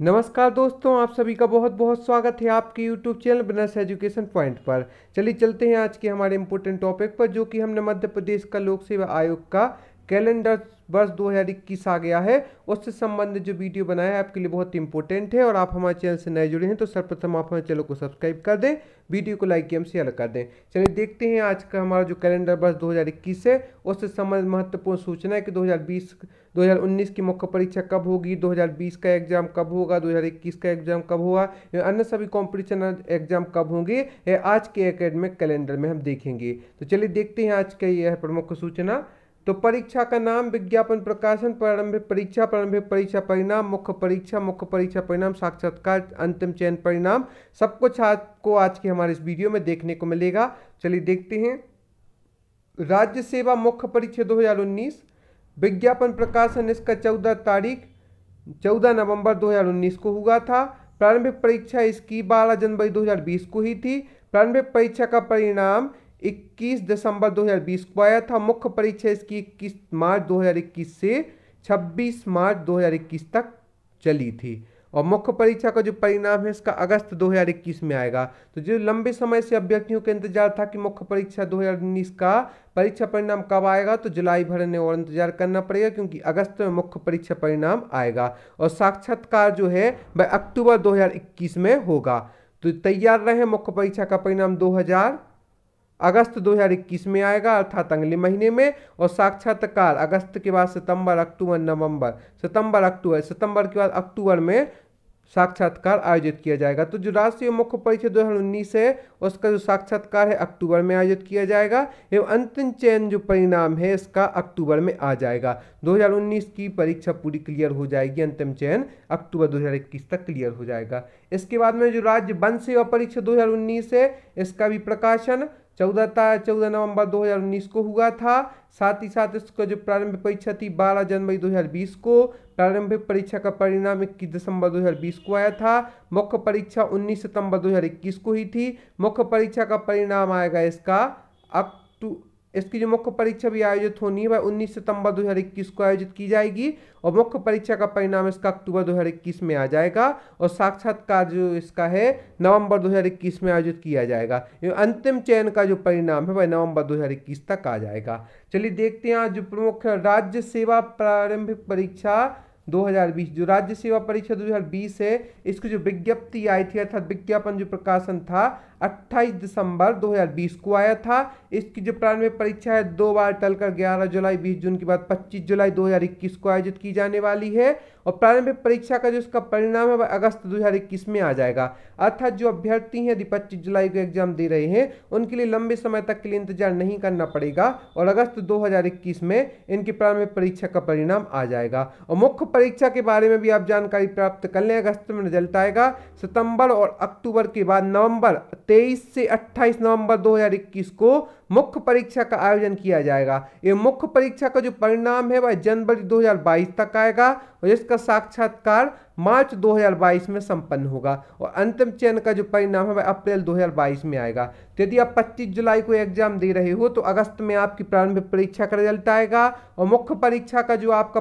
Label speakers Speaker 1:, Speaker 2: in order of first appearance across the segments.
Speaker 1: नमस्कार दोस्तों आप सभी का बहुत बहुत स्वागत है आपके YouTube channel Banaras education point पर चलिए चलते हैं आज के हमारे इम्पोर्टेंट टॉपिक पर जो कि हमने मध्य प्रदेश का लोक सेवा आयोग का कैलेंडर वर्ष 2021 आ गया है उससे संबंधित जो वीडियो बनाया है आपके लिए बहुत इंपॉर्टेंट है और आप हमारे चैनल से नए जुड़े हैं तो सर्वप्रथम आप हमारे चैनल को सब्सक्राइब कर दें वीडियो को लाइक एवं शेयर कर दें चलिए देखते हैं आज का हमारा जो कैलेंडर वर्ष 2021 है उससे संबंधित महत्वपूर्ण सूचना है कि 2020 2019 की मुख्य परीक्षा कब होगी 2020 का एग्जाम कब होगा 2021 का एग्जाम कब होगा अन्य सभी कॉम्पिटिशन एग्जाम कब होंगे आज के अकेडमिक कैलेंडर में हम देखेंगे तो चलिए देखते हैं आज का यह प्रमुख सूचना तो परीक्षा का नाम विज्ञापन प्रकाशन प्रारंभिक परीक्षा प्रारंभिक परीक्षा परिणाम मुख्य परीक्षा मुख्य परीक्षा परिणाम साक्षात्कार अंतिम चयन परिणाम सब कुछ आपको आज की हमारे इस वीडियो में देखने को मिलेगा चलिए देखते हैं राज्य सेवा मुख्य परीक्षा 2019 विज्ञापन प्रकाशन इसका 14 तारीख 14 नवंबर 2019 को हुआ था प्रारंभिक परीक्षा इसकी 12 जनवरी 2020 को ही थी प्रारंभिक परीक्षा का परिणाम 21 दिसंबर 2020 को आया था मुख्य परीक्षा इसकी 21 मार्च 2021 से 26 मार्च 2021 तक चली थी और मुख्य परीक्षा का जो परिणाम है इसका अगस्त 2021 में आएगा तो जो लंबे समय से अभ्यर्थियों का इंतजार था कि मुख्य परीक्षा 2019 का परीक्षा परिणाम कब आएगा तो जुलाई भर ने और इंतजार करना पड़ेगा क्योंकि अगस्त में मुख्य परीक्षा परिणाम आएगा और साक्षात्कार जो है वह अक्टूबर दो में होगा तो तैयार रहे मुख्य परीक्षा का परिणाम दो अगस्त 2021 में आएगा अर्थात अगले महीने में और साक्षात्कार अगस्त के बाद सितंबर अक्टूबर नवंबर सितंबर अक्टूबर सितंबर के बाद अक्टूबर में साक्षात्कार आयोजित किया जाएगा तो जो राष्ट्रीय मुख्य परीक्षा उन्नीस है उसका जो साक्षात्कार है अक्टूबर में आयोजित किया जाएगा एवं अंतिम चयन जो परिणाम है इसका अक्टूबर में आ जाएगा 2019 की परीक्षा पूरी क्लियर हो जाएगी अंतिम चयन अक्टूबर 2021 तक क्लियर हो जाएगा इसके बाद में जो राज्य वन सेवा परीक्षा दो है इसका भी प्रकाशन चौदह था चौदह नवंबर 2019 को हुआ था साथ ही साथ इसका जो प्रारंभिक परीक्षा थी 12 जनवरी 2020 को प्रारंभिक परीक्षा का परिणाम इक्कीस दिसंबर 2020 को आया था मुख्य परीक्षा 19 सितंबर 2021 को ही थी मुख्य परीक्षा का परिणाम आएगा इसका अक्टू इसकी जो मुख्य परीक्षा भी आयोजित होनी है वह 19 सितंबर 2021 को आयोजित की जाएगी और मुख्य परीक्षा का परिणाम इसका अक्टूबर 2021 में आ जाएगा और साक्षात्कार जो इसका है नवंबर 2021 में आयोजित किया जाएगा अंतिम चयन का जो परिणाम है वह नवंबर 2021 तक आ जाएगा चलिए देखते हैं आज जो प्रमुख राज्य सेवा प्रारंभिक परीक्षा 2020 जो राज्य सेवा परीक्षा 2020 है इसकी जो विज्ञप्ति आई थी अर्थात विज्ञापन जो प्रकाशन था 28 दिसंबर 2020 को आया था इसकी जो प्रारंभिक परीक्षा है दो बार टलकर 11 जुलाई 20 जून के बाद 25 जुलाई 2021 को आयोजित की जाने वाली है और प्रारंभिक परीक्षा का जो इसका परिणाम है वह अगस्त 2021 में आ जाएगा अर्थात जो अभ्यर्थी हैं यदि पच्चीस जुलाई को एग्जाम दे रहे हैं उनके लिए लंबे समय तक के लिए इंतजार नहीं करना पड़ेगा और अगस्त 2021 में इनकी प्रारंभिक परीक्षा का परिणाम आ जाएगा और मुख्य परीक्षा के बारे में भी आप जानकारी प्राप्त कर लें अगस्त में रिजल्ट आएगा सितंबर और अक्टूबर के बाद नवंबर 23 से 28 नवंबर 2021 को मुख्य परीक्षा का आयोजन किया जाएगा ये मुख्य परीक्षा का जो परिणाम है वह जनवरी 2022 तक आएगा और इसका साक्षात्कार मार्च 2022 में संपन्न होगा और अंतिम चयन का जो परिणाम है वह अप्रैल 2022 में आएगा यदि आप 25 जुलाई को एग्जाम दे रहे हो तो अगस्त में आपकी प्रारंभिक परीक्षा का रिजल्ट आएगा और मुख्य परीक्षा का जो आपका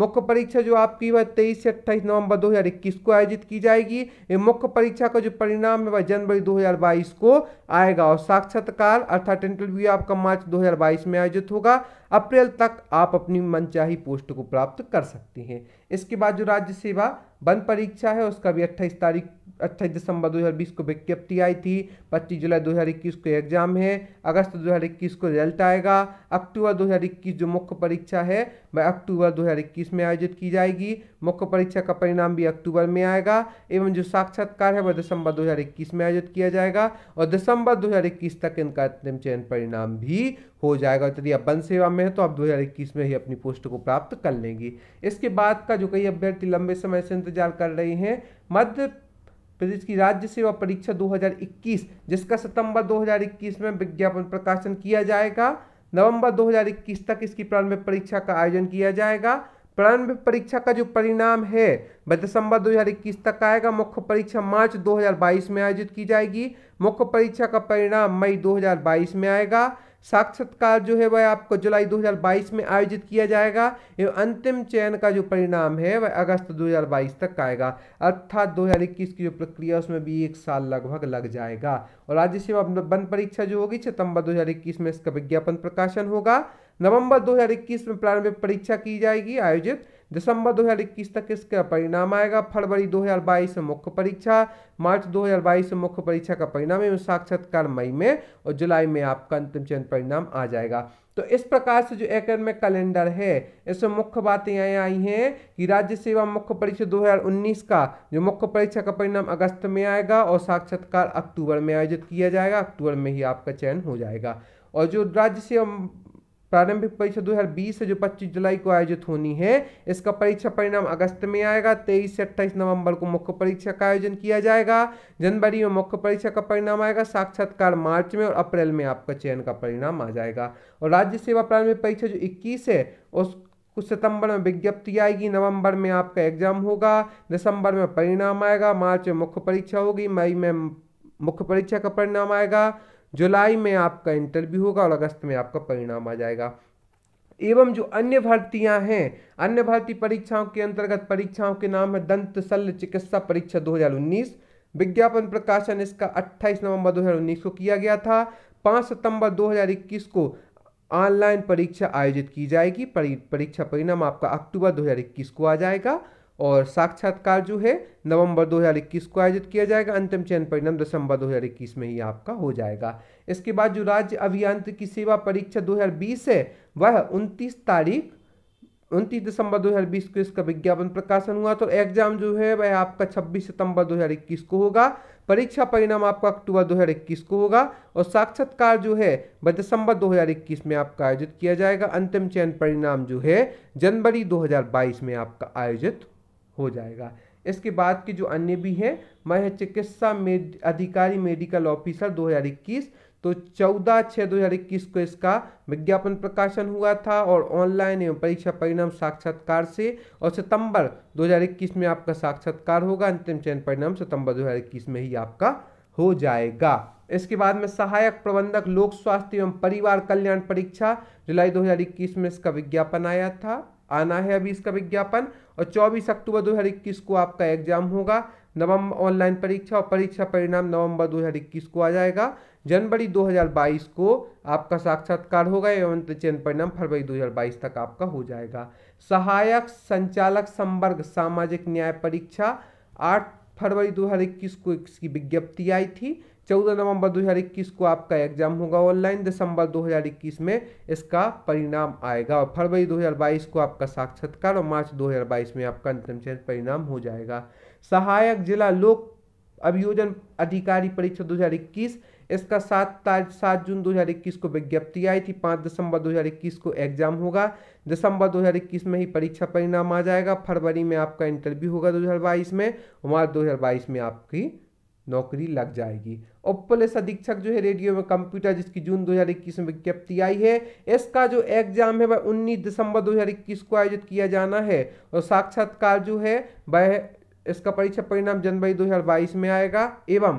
Speaker 1: मुख्य परीक्षा जो आपकी वह तेईस से अट्ठाईस नवंबर 2021 को आयोजित की जाएगी ये मुख्य परीक्षा का जो परिणाम है वह जनवरी 2022 को आएगा और साक्षात्कार अर्थात इंटरव्यू आपका मार्च 2022 में आयोजित होगा अप्रैल तक आप अपनी मनचाही पोस्ट को प्राप्त कर सकते हैं इसके बाद जो राज्य सेवा बंद परीक्षा है उसका भी अट्ठाईस तारीख अट्ठाईस दिसंबर 2020 को विज्ञप्ति आई थी 25 जुलाई 2021 को एग्जाम है अगस्त 2021 को रिजल्ट आएगा अक्टूबर 2021 जो मुख्य परीक्षा है वह अक्टूबर 2021 में आयोजित की जाएगी मुख्य परीक्षा का परिणाम भी अक्टूबर में आएगा एवं जो साक्षात्कार है वह दिसंबर 2021 में आयोजित किया जाएगा और दिसंबर 2021 तक इनका अंतिम चयन परिणाम भी हो जाएगा तो यदि आप वन सेवा में है तो आप 2021 में ही अपनी पोस्ट को प्राप्त कर लेंगे इसके बाद का जो कई अभ्यर्थी लंबे समय से इंतजार कर रहे हैं मध्य प्रदेश की राज्य सेवा परीक्षा 2021 जिसका सितंबर 2021 में विज्ञापन प्रकाशन किया जाएगा नवंबर 2021 तक इसकी प्रारंभिक परीक्षा का आयोजन किया जाएगा प्रारंभ परीक्षा का जो परिणाम है वह दिसंबर 2021 तक आएगा मुख्य परीक्षा मार्च 2022 में आयोजित की जाएगी मुख्य परीक्षा का परिणाम मई 2022 में आएगा साक्षात्कार जो है वह आपको जुलाई 2022 में आयोजित किया जाएगा एवं अंतिम चयन का जो परिणाम है वह अगस्त 2022 तक आएगा अर्थात 2021 की जो प्रक्रिया उसमें भी एक साल लगभग लग जाएगा और राज्य सेवा बंद परीक्षा जो होगी सितंबर 2021 में इसका विज्ञापन प्रकाशन होगा नवंबर 2021 में प्रारंभिक परीक्षा की जाएगी आयोजित दिसंबर 2021 तक इसका परिणाम आएगा फरवरी 2022 में मुख्य परीक्षा मार्च 2022 में मुख्य परीक्षा का परिणाम एवं साक्षात्कार मई में और जुलाई में आपका अंतिम चयन परिणाम आ जाएगा तो इस प्रकार से जो एकेडमिक कैलेंडर है इसमें मुख्य बातें यहाँ आई हैं कि राज्य सेवा मुख्य परीक्षा 2019 का जो मुख्य परीक्षा का परिणाम अगस्त में आएगा और साक्षात्कार अक्टूबर में आयोजित किया जाएगा अक्टूबर में ही आपका चयन हो जाएगा और जो राज्य सेवा प्रारंभिक परीक्षा 2020 से जो 25 जुलाई को आयोजित होनी है इसका परीक्षा परिणाम अगस्त में आएगा 23 से 28 नवंबर को मुख्य परीक्षा का आयोजन किया जाएगा जनवरी में मुख्य परीक्षा का परिणाम आएगा साक्षात्कार मार्च में और अप्रैल में आपका चयन का परिणाम आ जाएगा और राज्य सेवा प्रारंभिक परीक्षा जो इक्कीस है उस कुछ सितंबर में विज्ञप्ति आएगी नवंबर में आपका एग्जाम होगा दिसंबर में परिणाम आएगा मार्च में मुख्य परीक्षा होगी मई में मुख्य परीक्षा का परिणाम आएगा जुलाई में आपका इंटरव्यू होगा और अगस्त में आपका परिणाम आ जाएगा एवं जो अन्य भर्तियां हैं अन्य भर्ती परीक्षाओं के अंतर्गत परीक्षाओं के नाम है दंत शल्य चिकित्सा परीक्षा 2019 विज्ञापन प्रकाशन इसका 28 नवंबर 2019 को किया गया था 5 सितंबर 2021 को ऑनलाइन परीक्षा आयोजित की जाएगी परीक्षा परिणाम आपका अक्टूबर 2021 को आ जाएगा और साक्षात्कार जो है नवंबर 2021 को आयोजित किया जाएगा अंतिम चयन परिणाम दिसंबर 2021 में ही आपका हो जाएगा इसके बाद जो राज्य अभियांत्रिकी सेवा परीक्षा 2020 है वह 29 तारीख 29 दिसंबर 2020 को इसका विज्ञापन प्रकाशन हुआ तो एग्जाम जो है वह आपका 26 सितंबर 2021 को होगा परीक्षा परिणाम आपका अक्टूबर 2021 को होगा और साक्षात्कार जो है वह दिसंबर 2021 में आपका आयोजित किया जाएगा अंतिम चयन परिणाम जो है जनवरी 2022 में आपका आयोजित हो जाएगा इसके बाद की जो अन्य भी है मैं है चिकित्सा मेड अधिकारी मेडिकल ऑफिसर 2021 तो 14 छः 2021 को इसका विज्ञापन प्रकाशन हुआ था और ऑनलाइन एवं परीक्षा परिणाम साक्षात्कार से और सितंबर 2021 में आपका साक्षात्कार होगा अंतिम चयन परिणाम सितंबर 2021 में ही आपका हो जाएगा इसके बाद में सहायक प्रबंधक लोक स्वास्थ्य एवं परिवार कल्याण परीक्षा जुलाई 2021 में इसका विज्ञापन आया था आना है अभी इसका विज्ञापन और 24 अक्टूबर 2021 को आपका एग्जाम होगा नवंबर ऑनलाइन परीक्षा और परीक्षा परिणाम नवंबर 2021 को आ जाएगा जनवरी 2022 को आपका साक्षात्कार होगा एवं चयन परिणाम फरवरी 2022 तक आपका हो जाएगा सहायक संचालक संवर्ग सामाजिक न्याय परीक्षा आठ फरवरी 2021 को इसकी विज्ञप्ति आई थी चौदह नवंबर 2021 को आपका एग्जाम होगा ऑनलाइन दिसंबर 2021 में इसका परिणाम आएगा और फरवरी 2022 को आपका साक्षात्कार और मार्च 2022 में आपका अंतिम चयन परिणाम हो जाएगा सहायक जिला लोक अभियोजन अधिकारी परीक्षा 2021 इसका सात तारीख सात जून 2021 को विज्ञप्ति आई थी पाँच दिसंबर 2021 को एग्जाम होगा दिसंबर 2021 में ही परीक्षा परिणाम आ जाएगा फरवरी में आपका इंटरव्यू होगा 2022 में और मार्च 2022 में आपकी नौकरी लग जाएगी उप पुलिस अधीक्षक जो है रेडियो में कंप्यूटर जिसकी जून 2021 में विज्ञप्ति आई है इसका जो एग्जाम है वह 19 दिसंबर 2021 को आयोजित किया जाना है और साक्षात्कार जो है वह इसका परीक्षा परिणाम जनवरी 2022 में आएगा एवं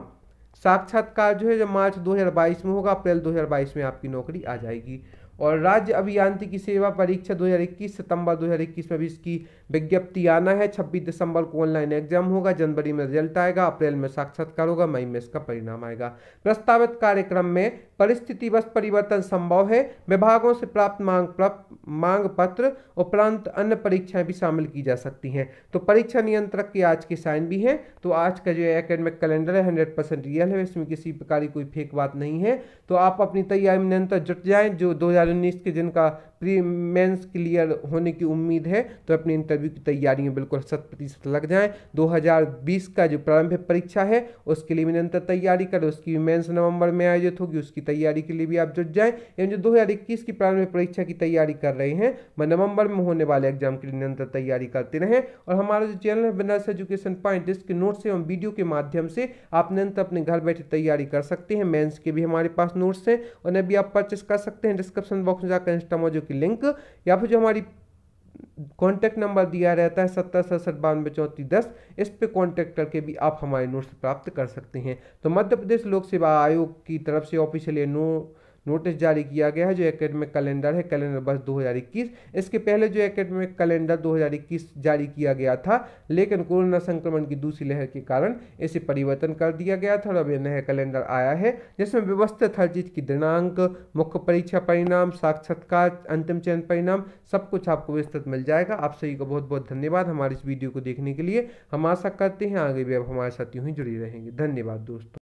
Speaker 1: साक्षात्कार जो है जो मार्च 2022 में होगा अप्रैल 2022 में आपकी नौकरी आ जाएगी और राज्य अभियांत्रिकी सेवा परीक्षा 2021 सितंबर 2021 में भी इसकी विज्ञप्ति आना है 26 दिसंबर को ऑनलाइन एग्जाम होगा जनवरी में रिजल्ट आएगा अप्रैल में साक्षात्कार होगा मई में इसका परिणाम आएगा प्रस्तावित कार्यक्रम में परिस्थिति बस परिवर्तन संभव है विभागों से प्राप्त मांग प्राप्त मांग पत्र उपरांत अन्य परीक्षाएं भी शामिल की जा सकती हैं तो परीक्षा नियंत्रक की आज की साइन भी है तो आज का जो एकेडमिक कैलेंडर है हंड्रेड परसेंट रियल है इसमें किसी प्रकार की कोई फेक बात नहीं है तो आप अपनी तैयारी में निरंतर जुट जाए जो दो हजार 2019 के जिनका प्री मेंस क्लियर होने की उम्मीद है तो अपने इंटरव्यू की तैयारी में बिल्कुल शत प्रतिशत लग जाएं 2020 का जो प्रारंभिक परीक्षा है उसके लिए भी निरंतर तैयारी करें उसकी मेंस नवंबर में आयोजित होगी उसकी तैयारी के लिए भी आप जुट जाएं एवं जो 2021 की प्रारंभिक परीक्षा की तैयारी कर रहे हैं वह नवंबर में होने वाले एग्जाम के लिए निरंतर तैयारी करते रहें और हमारा जो चैनल है बनारस एजुकेशन पॉइंट इसके नोट्स एवं वीडियो के माध्यम से आप निरंतर अपने घर बैठे तैयारी कर सकते हैं मेन्स के भी हमारे पास नोट्स हैं उन्हें भी आप परचेस कर सकते हैं डिस्क्रिप्शन कमेंट बॉक्स में जाकर इंस्टामोजो की लिंक या फिर जो हमारी कॉन्टैक्ट नंबर दिया रहता है सत्तर सड़सठ बानवे चौंतीस दस इस पर कॉन्टैक्ट करके भी आप हमारे नोट्स प्राप्त कर सकते हैं तो मध्य प्रदेश लोक सेवा आयोग की तरफ से ऑफिशियली नो नोटिस जारी किया गया है जो एकेडमिक कैलेंडर है कैलेंडर वर्ष 2021 इसके पहले जो एकेडमिक कैलेंडर 2021 जारी किया गया था लेकिन कोरोना संक्रमण की दूसरी लहर के कारण इसे परिवर्तन कर दिया गया था और अब यह नया कैलेंडर आया है जिसमें व्यवस्थित हर चीज़ की दिनांक मुख्य परीक्षा परिणाम साक्षात्कार अंतिम चयन परिणाम सब कुछ आपको विस्तृत मिल जाएगा आप सभी को बहुत बहुत धन्यवाद हमारे इस वीडियो को देखने के लिए हम आशा करते हैं आगे भी आप हमारे साथ यूँ ही जुड़ी रहेंगे धन्यवाद दोस्तों